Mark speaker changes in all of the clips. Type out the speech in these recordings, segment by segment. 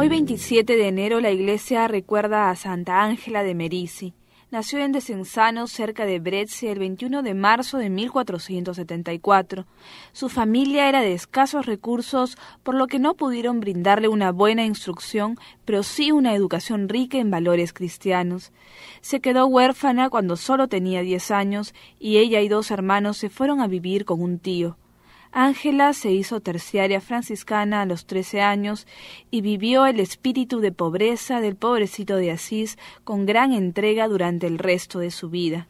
Speaker 1: Hoy 27 de enero la iglesia recuerda a Santa Ángela de Merici. Nació en Desenzano, cerca de Brescia, el 21 de marzo de 1474. Su familia era de escasos recursos, por lo que no pudieron brindarle una buena instrucción, pero sí una educación rica en valores cristianos. Se quedó huérfana cuando solo tenía diez años y ella y dos hermanos se fueron a vivir con un tío. Ángela se hizo terciaria franciscana a los trece años y vivió el espíritu de pobreza del pobrecito de Asís con gran entrega durante el resto de su vida.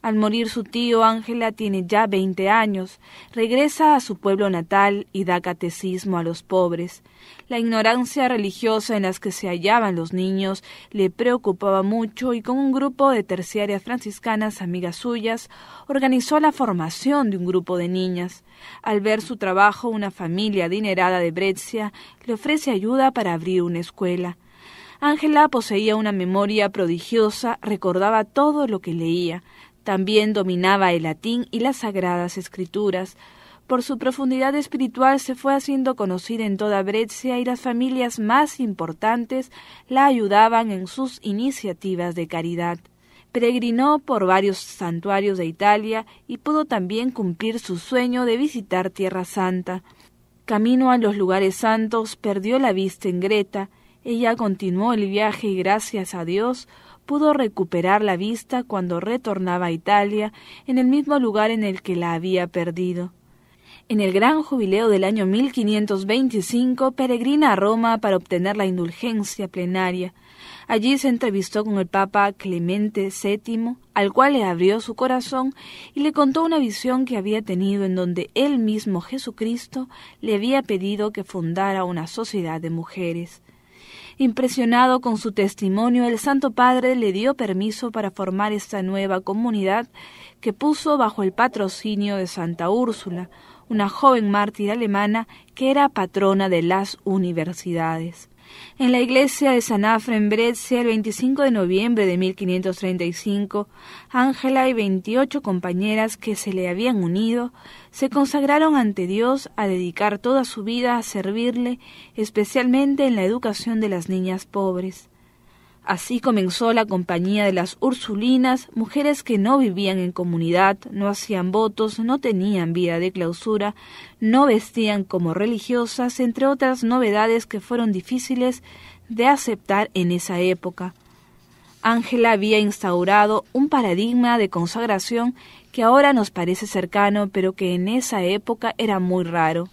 Speaker 1: Al morir su tío, Ángela tiene ya veinte años. Regresa a su pueblo natal y da catecismo a los pobres. La ignorancia religiosa en las que se hallaban los niños le preocupaba mucho y con un grupo de terciarias franciscanas amigas suyas organizó la formación de un grupo de niñas. Al ver su trabajo, una familia adinerada de Brescia le ofrece ayuda para abrir una escuela. Ángela poseía una memoria prodigiosa, recordaba todo lo que leía, también dominaba el latín y las sagradas escrituras. Por su profundidad espiritual se fue haciendo conocida en toda Brescia y las familias más importantes la ayudaban en sus iniciativas de caridad. Peregrinó por varios santuarios de Italia y pudo también cumplir su sueño de visitar Tierra Santa. Camino a los lugares santos perdió la vista en Greta. Ella continuó el viaje y gracias a Dios pudo recuperar la vista cuando retornaba a Italia en el mismo lugar en el que la había perdido. En el gran jubileo del año 1525 peregrina a Roma para obtener la indulgencia plenaria. Allí se entrevistó con el Papa Clemente VII, al cual le abrió su corazón y le contó una visión que había tenido en donde él mismo Jesucristo le había pedido que fundara una sociedad de mujeres. Impresionado con su testimonio, el Santo Padre le dio permiso para formar esta nueva comunidad que puso bajo el patrocinio de Santa Úrsula, una joven mártir alemana que era patrona de las universidades. En la iglesia de San en Brescia, el 25 de noviembre de 1535, Ángela y 28 compañeras que se le habían unido se consagraron ante Dios a dedicar toda su vida a servirle, especialmente en la educación de las niñas pobres. Así comenzó la compañía de las Ursulinas, mujeres que no vivían en comunidad, no hacían votos, no tenían vida de clausura, no vestían como religiosas, entre otras novedades que fueron difíciles de aceptar en esa época. Ángela había instaurado un paradigma de consagración que ahora nos parece cercano, pero que en esa época era muy raro.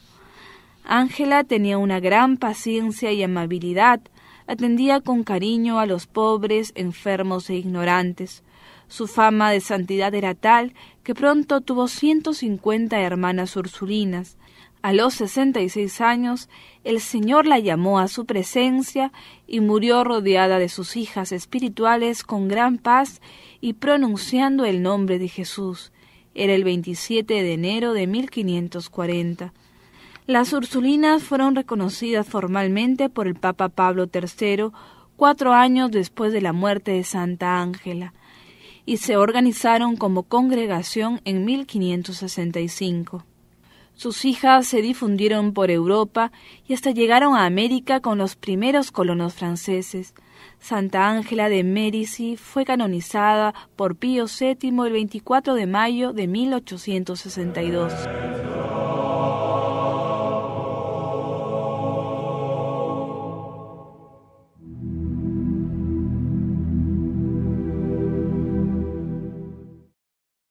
Speaker 1: Ángela tenía una gran paciencia y amabilidad, atendía con cariño a los pobres, enfermos e ignorantes. Su fama de santidad era tal que pronto tuvo ciento cincuenta hermanas ursulinas. A los sesenta y seis años, el Señor la llamó a su presencia y murió rodeada de sus hijas espirituales con gran paz y pronunciando el nombre de Jesús. Era el 27 de enero de 1540. Las Ursulinas fueron reconocidas formalmente por el Papa Pablo III cuatro años después de la muerte de Santa Ángela y se organizaron como congregación en 1565. Sus hijas se difundieron por Europa y hasta llegaron a América con los primeros colonos franceses. Santa Ángela de Mérici fue canonizada por Pío VII el 24 de mayo de 1862.